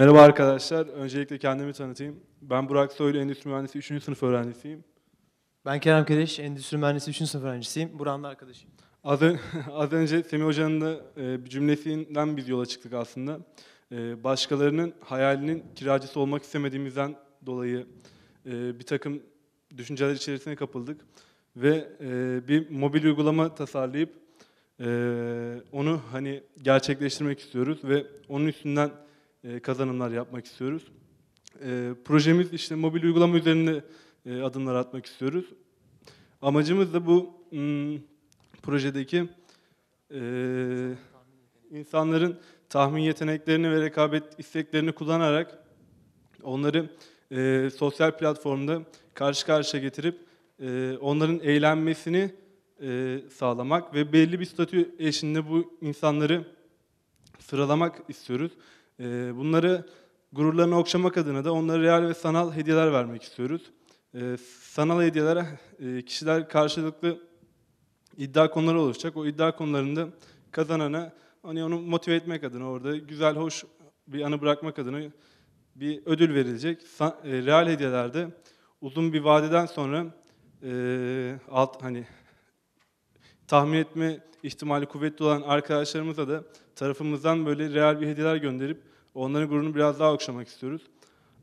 Merhaba arkadaşlar. Öncelikle kendimi tanıtayım. Ben Burak Soylu, Endüstri Mühendisi 3. sınıf öğrencisiyim. Ben Kerem Kereş, Endüstri Mühendisi 3. sınıf öğrencisiyim. Buran'da arkadaşıyım. Az, ön, az önce Semih Hoca'nın da e, bir cümlesinden biz yola çıktık aslında. E, başkalarının hayalinin kiracısı olmak istemediğimizden dolayı e, bir takım düşünceler içerisine kapıldık. Ve e, bir mobil uygulama tasarlayıp e, onu hani gerçekleştirmek istiyoruz ve onun üstünden e, kazanımlar yapmak istiyoruz. E, projemiz işte mobil uygulama üzerine e, adımlar atmak istiyoruz. Amacımız da bu hmm, projedeki insanların tahmin yeteneklerini ve rekabet isteklerini kullanarak onları sosyal platformda karşı karşıya getirip onların eğlenmesini sağlamak ve belli bir statü eşinde bu insanları sıralamak istiyoruz. Ee, bunları gururlarını okşamak adına da onlara real ve sanal hediyeler vermek istiyoruz. Ee, sanal hediyelere e, kişiler karşılıklı iddia konuları oluşacak. O iddia konularında kazanana hani onu motive etmek adına orada güzel, hoş bir anı bırakmak adına bir ödül verilecek. E, real hediyelerde uzun bir vadeden sonra e, alt hani tahmin etme ihtimali kuvvetli olan arkadaşlarımıza da tarafımızdan böyle real bir hediyeler gönderip onların gururunu biraz daha okşamak istiyoruz.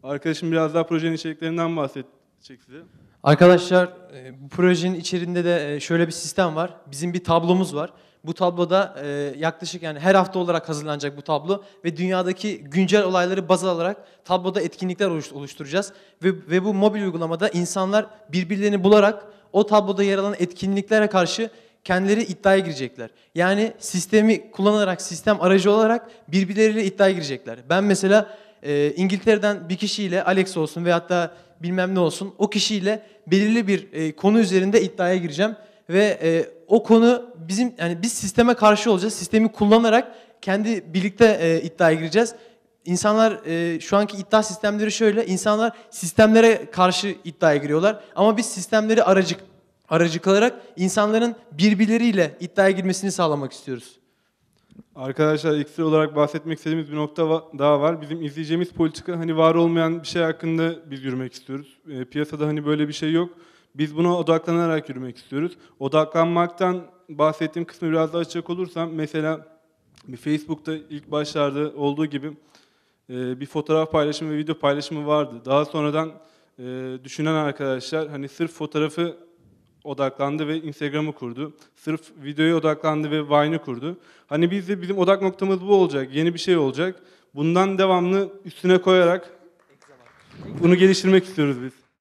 Arkadaşım biraz daha projenin içeriklerinden bahsedecek size. Arkadaşlar e, bu projenin içerisinde de e, şöyle bir sistem var. Bizim bir tablomuz var. Bu tabloda e, yaklaşık yani her hafta olarak hazırlanacak bu tablo ve dünyadaki güncel olayları baz alarak tabloda etkinlikler oluşturacağız. Ve, ve bu mobil uygulamada insanlar birbirlerini bularak o tabloda yer alan etkinliklere karşı kendileri iddiaya girecekler. Yani sistemi kullanarak, sistem aracı olarak birbirleriyle iddiaya girecekler. Ben mesela e, İngiltere'den bir kişiyle Alex olsun veyahut da bilmem ne olsun o kişiyle belirli bir e, konu üzerinde iddiaya gireceğim ve e, o konu bizim yani biz sisteme karşı olacağız. Sistemi kullanarak kendi birlikte e, iddiaya gireceğiz. İnsanlar e, şu anki iddia sistemleri şöyle. insanlar sistemlere karşı iddiaya giriyorlar ama biz sistemleri aracık aracı kalarak insanların birbirleriyle iddiaya girmesini sağlamak istiyoruz. Arkadaşlar ekstra olarak bahsetmek istediğimiz bir nokta daha var. Bizim izleyeceğimiz politika hani var olmayan bir şey hakkında biz yürümek istiyoruz. E, piyasada hani böyle bir şey yok. Biz buna odaklanarak yürümek istiyoruz. Odaklanmaktan bahsettiğim kısmı biraz daha açacak olursam mesela bir Facebook'ta ilk başlarda olduğu gibi e, bir fotoğraf paylaşımı ve video paylaşımı vardı. Daha sonradan e, düşünen arkadaşlar hani sırf fotoğrafı odaklandı ve Instagram'ı kurdu. Sırf videoya odaklandı ve Vine'ı kurdu. Hani biz de bizim odak noktamız bu olacak, yeni bir şey olacak. Bundan devamlı üstüne koyarak bunu geliştirmek istiyoruz biz.